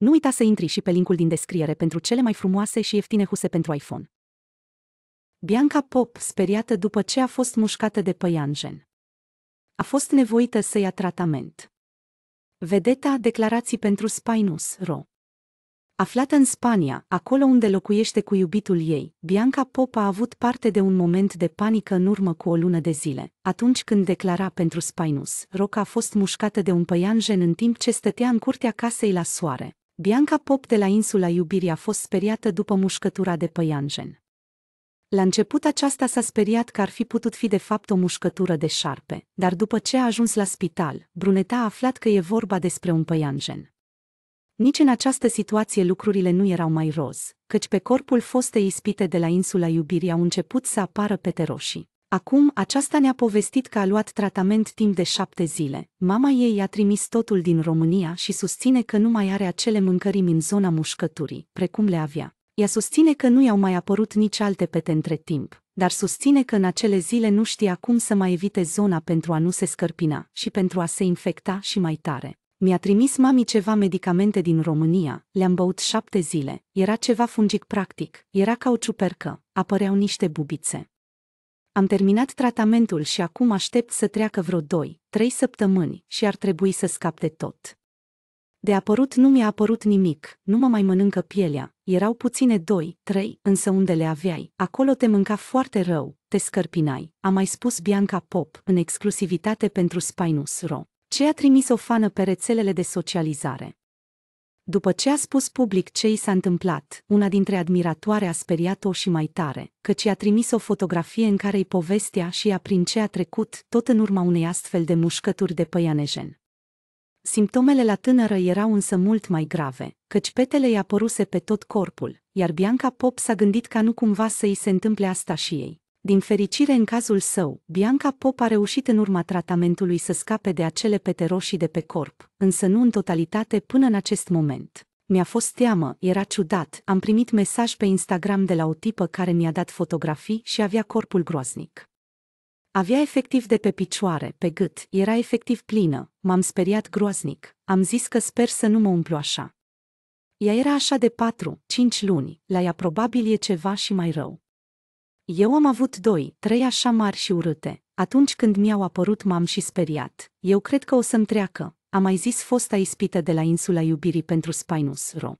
Nu uita să intri și pe linkul din descriere pentru cele mai frumoase și ieftine huse pentru iPhone. Bianca Pop, speriată după ce a fost mușcată de păianjen. A fost nevoită să ia tratament. Vedeta declarații pentru Spinus Ro. Aflată în Spania, acolo unde locuiește cu iubitul ei, Bianca Pop a avut parte de un moment de panică în urmă cu o lună de zile, atunci când declara pentru Spinus Rock a fost mușcată de un păianjen în timp ce stătea în curtea casei la soare, Bianca Pop de la insula Iubirii a fost speriată după mușcătura de păianjen. La început aceasta s-a speriat că ar fi putut fi de fapt o mușcătură de șarpe, dar după ce a ajuns la spital, Bruneta a aflat că e vorba despre un păianjen. Nici în această situație lucrurile nu erau mai roz, căci pe corpul fostei ispite de la insula iubirii au început să apară pete roșii. Acum, aceasta ne-a povestit că a luat tratament timp de șapte zile. Mama ei i-a trimis totul din România și susține că nu mai are acele mâncărimi în zona mușcăturii, precum le avea. Ea susține că nu i-au mai apărut nici alte pete între timp, dar susține că în acele zile nu știa cum să mai evite zona pentru a nu se scărpina și pentru a se infecta și mai tare. Mi-a trimis mami ceva medicamente din România, le-am băut șapte zile, era ceva fungic practic, era ca o ciupercă, apăreau niște bubițe. Am terminat tratamentul și acum aștept să treacă vreo 2-3 săptămâni și ar trebui să scap de tot. De apărut nu mi-a apărut nimic, nu mă mai mănâncă pielea, erau puține doi, trei, însă unde le aveai, acolo te mânca foarte rău, te scărpinai, a mai spus Bianca Pop, în exclusivitate pentru Spinus Ro. Ce a trimis o fană pe rețelele de socializare. După ce a spus public ce i s-a întâmplat, una dintre admiratoare a speriat-o și mai tare, căci i-a trimis o fotografie în care i povestea și a prin ce a trecut, tot în urma unei astfel de mușcături de păianejen. Simptomele la tânără erau însă mult mai grave, căci petele i-a păruse pe tot corpul, iar Bianca Pop s-a gândit ca nu cumva să i se întâmple asta și ei. Din fericire în cazul său, Bianca Pop a reușit în urma tratamentului să scape de acele pete roșii de pe corp, însă nu în totalitate până în acest moment. Mi-a fost teamă, era ciudat, am primit mesaj pe Instagram de la o tipă care mi-a dat fotografii și avea corpul groaznic. Avea efectiv de pe picioare, pe gât, era efectiv plină, m-am speriat groaznic, am zis că sper să nu mă umplu așa. Ea era așa de patru, cinci luni, la ea probabil e ceva și mai rău. Eu am avut doi, trei așa mari și urâte. Atunci când mi-au apărut m-am și speriat. Eu cred că o să-mi treacă, a mai zis fosta ispită de la insula iubirii pentru Spinus Ro.